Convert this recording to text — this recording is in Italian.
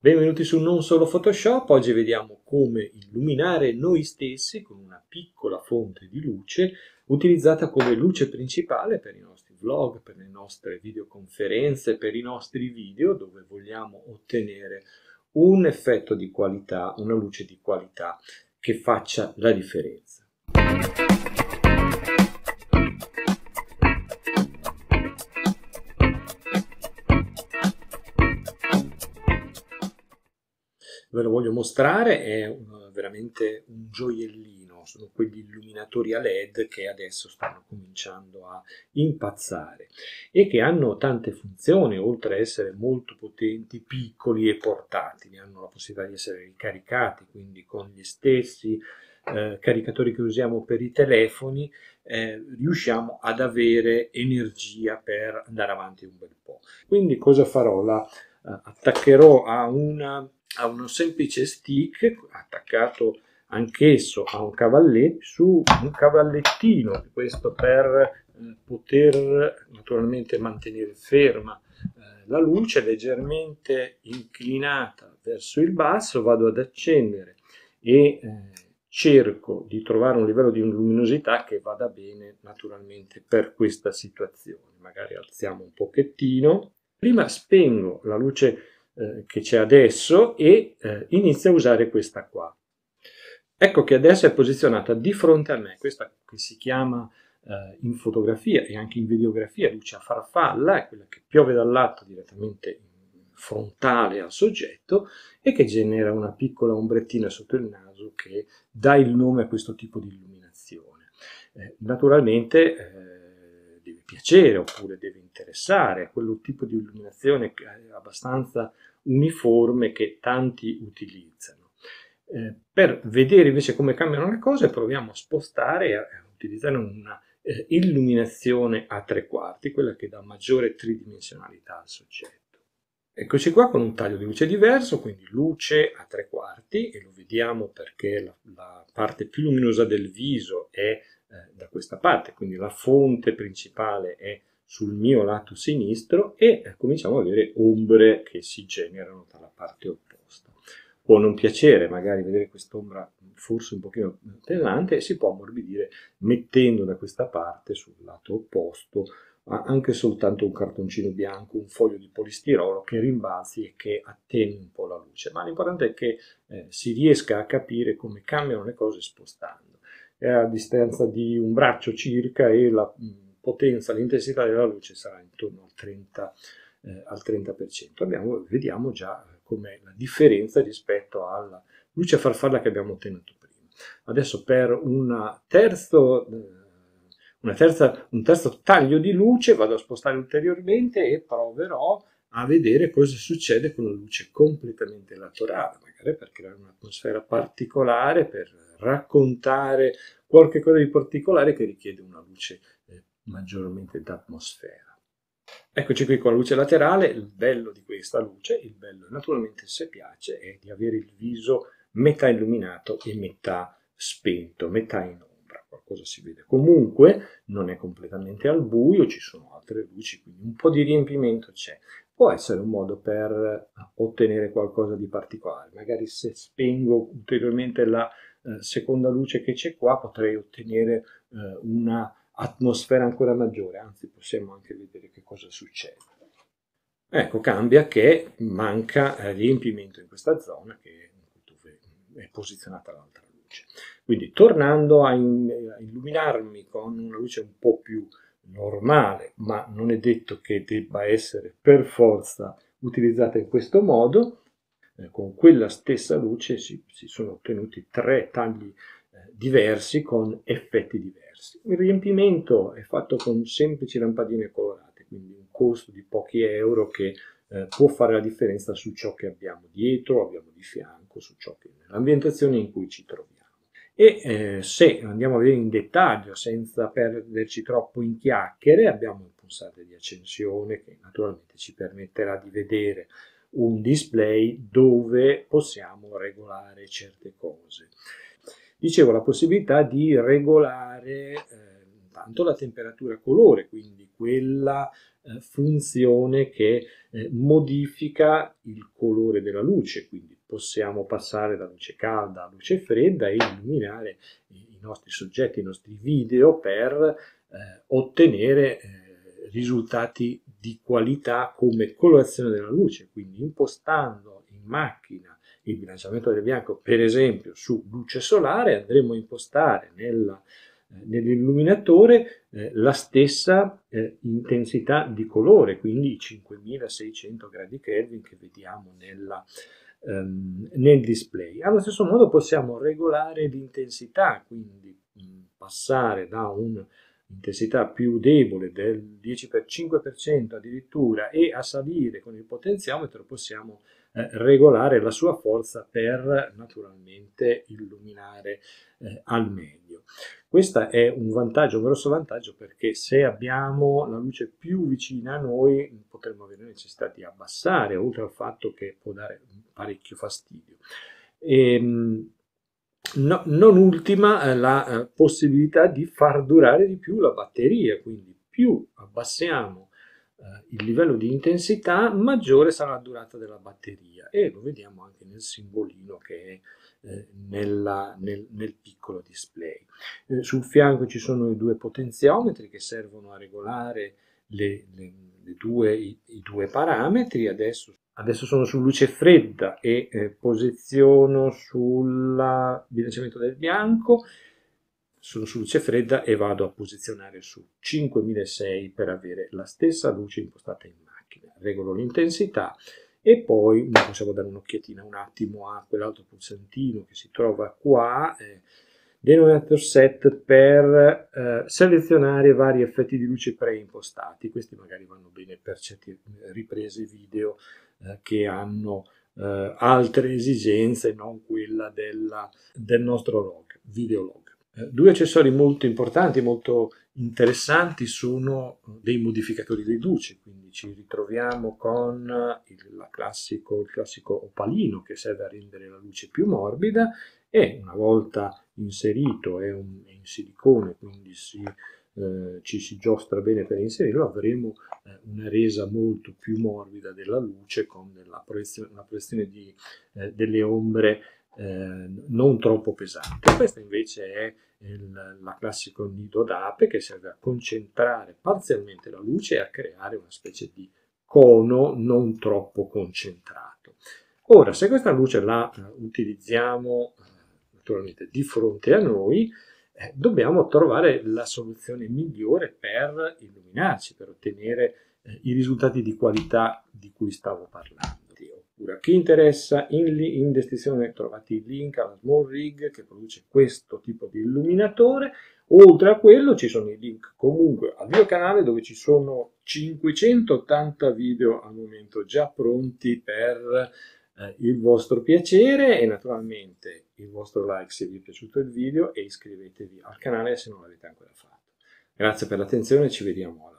Benvenuti su Non Solo Photoshop, oggi vediamo come illuminare noi stessi con una piccola fonte di luce utilizzata come luce principale per i nostri vlog, per le nostre videoconferenze, per i nostri video dove vogliamo ottenere un effetto di qualità, una luce di qualità che faccia la differenza. ve lo voglio mostrare, è eh, veramente un gioiellino, sono quegli illuminatori a led che adesso stanno cominciando a impazzare e che hanno tante funzioni, oltre a essere molto potenti, piccoli e portatili, hanno la possibilità di essere ricaricati, quindi con gli stessi eh, caricatori che usiamo per i telefoni, eh, riusciamo ad avere energia per andare avanti un bel po'. Quindi cosa farò? La eh, attaccherò a una a un semplice stick attaccato anch'esso a un cavalletto su un cavallettino questo per eh, poter naturalmente mantenere ferma eh, la luce leggermente inclinata verso il basso vado ad accendere e eh, cerco di trovare un livello di luminosità che vada bene naturalmente per questa situazione magari alziamo un pochettino prima spengo la luce eh, che c'è adesso e eh, inizia a usare questa qua. Ecco che adesso è posizionata di fronte a me, questa che si chiama eh, in fotografia e anche in videografia luce a farfalla, è quella che piove dall'alto direttamente frontale al soggetto e che genera una piccola ombrettina sotto il naso che dà il nome a questo tipo di illuminazione. Eh, naturalmente eh, deve piacere oppure deve interessare, a quello tipo di illuminazione che è abbastanza uniforme che tanti utilizzano. Eh, per vedere invece come cambiano le cose proviamo a spostare e a utilizzare una eh, illuminazione a tre quarti, quella che dà maggiore tridimensionalità al soggetto. Eccoci qua con un taglio di luce diverso, quindi luce a tre quarti e lo vediamo perché la, la parte più luminosa del viso è eh, da questa parte, quindi la fonte principale è sul mio lato sinistro e eh, cominciamo a avere ombre che si generano dalla parte opposta. Può non piacere magari vedere quest'ombra forse un pochino pesante e si può ammorbidire mettendo da questa parte sul lato opposto anche soltanto un cartoncino bianco, un foglio di polistirolo che rimbalzi e che attenui un po' la luce, ma l'importante è che eh, si riesca a capire come cambiano le cose spostando. È a distanza di un braccio circa e la mm, potenza, l'intensità della luce sarà intorno al 30%. Eh, al 30%. Abbiamo, vediamo già eh, com'è la differenza rispetto alla luce a farfalla che abbiamo ottenuto prima. Adesso per una terzo, eh, una terza, un terzo taglio di luce vado a spostare ulteriormente e proverò a vedere cosa succede con una luce completamente laterale, magari per creare un'atmosfera particolare, per raccontare qualche cosa di particolare che richiede una luce eh, maggiormente d'atmosfera. Eccoci qui con la luce laterale, il bello di questa luce, il bello naturalmente se piace, è di avere il viso metà illuminato e metà spento, metà in ombra, qualcosa si vede. Comunque non è completamente al buio, ci sono altre luci, quindi un po' di riempimento c'è. Può essere un modo per ottenere qualcosa di particolare, magari se spengo ulteriormente la eh, seconda luce che c'è qua potrei ottenere eh, una atmosfera ancora maggiore, anzi possiamo anche vedere che cosa succede. Ecco, cambia che manca eh, riempimento in questa zona che dove è posizionata l'altra luce. Quindi tornando a, in, a illuminarmi con una luce un po' più normale, ma non è detto che debba essere per forza utilizzata in questo modo, eh, con quella stessa luce si, si sono ottenuti tre tagli eh, diversi con effetti diversi. Il riempimento è fatto con semplici lampadine colorate, quindi un costo di pochi euro che eh, può fare la differenza su ciò che abbiamo dietro, abbiamo di fianco, su ciò che nell'ambientazione in cui ci troviamo. E eh, se andiamo a vedere in dettaglio, senza perderci troppo in chiacchiere, abbiamo il pulsante di accensione che naturalmente ci permetterà di vedere un display dove possiamo regolare certe cose. Dicevo, la possibilità di regolare eh, tanto la temperatura colore, quindi quella eh, funzione che eh, modifica il colore della luce, quindi possiamo passare da luce calda a luce fredda e illuminare eh, i nostri soggetti, i nostri video per eh, ottenere eh, risultati di qualità come colorazione della luce, quindi impostando in macchina il bilanciamento del bianco, per esempio su luce solare, andremo a impostare eh, nell'illuminatore eh, la stessa eh, intensità di colore, quindi i 5600 gradi Kelvin che vediamo nella, ehm, nel display. Allo stesso modo possiamo regolare l'intensità, quindi mh, mm, passare da un intensità più debole del 10 per 5 addirittura e a salire con il potenziometro possiamo eh, regolare la sua forza per naturalmente illuminare eh, al meglio. Questo è un vantaggio, un grosso vantaggio perché se abbiamo la luce più vicina a noi potremmo avere necessità di abbassare, oltre al fatto che può dare parecchio fastidio. E, ehm, no, non ultima eh, la eh, possibilità di far durare di più la batteria, quindi più abbassiamo eh, il livello di intensità, maggiore sarà la durata della batteria e lo vediamo anche nel simbolino che è eh, nella, nel, nel, piccolo display. Eh, sul fianco ci sono i due potenziometri che servono a regolare le, le, le due, i, i, due parametri. Adesso, adesso, sono su luce fredda e eh, posiziono sul bilanciamento del bianco sono su luce fredda e vado a posizionare su 5006 per avere la stessa luce impostata in macchina. Regolo l'intensità e poi possiamo dare un'occhiatina un attimo a quell'altro pulsantino che si trova qua, eh, denominator set per eh, selezionare vari effetti di luce preimpostati, questi magari vanno bene per certe eh, riprese video eh, che hanno eh, altre esigenze, non quella della, del nostro log, videolog. Eh, due accessori molto importanti, molto interessanti, sono eh, dei modificatori di luce, quindi ci ritroviamo con eh, il classico, il classico opalino che serve a rendere la luce più morbida e una volta inserito è, un, è in silicone, quindi si, eh, ci si giostra bene per inserirlo, avremo eh, una resa molto più morbida della luce con della proiezione, una proiezione di, eh, delle ombre non troppo pesante. Questa invece è il, la classico nido d'ape che serve a concentrare parzialmente la luce e a creare una specie di cono non troppo concentrato. Ora, se questa luce la eh, utilizziamo eh, naturalmente di fronte a noi, eh, dobbiamo trovare la soluzione migliore per illuminarci, per ottenere eh, i risultati di qualità di cui stavo parlando. Ora, chi interessa in, in descrizione trovate il link alla Small Rig che produce questo tipo di illuminatore. Oltre a quello ci sono i link comunque al mio canale dove ci sono 580 video al momento già pronti per eh, il vostro piacere e naturalmente il vostro like se vi è piaciuto il video e iscrivetevi al canale se non l'avete ancora fatto. Grazie per l'attenzione, ci vediamo alla